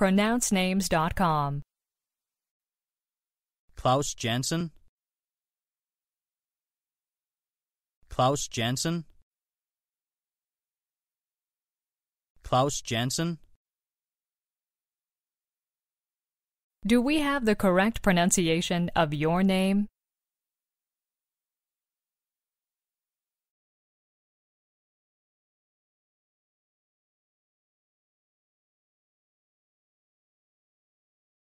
pronouncenames.com. Klaus Jansen Klaus Jansen Klaus Jansen Do we have the correct pronunciation of your name?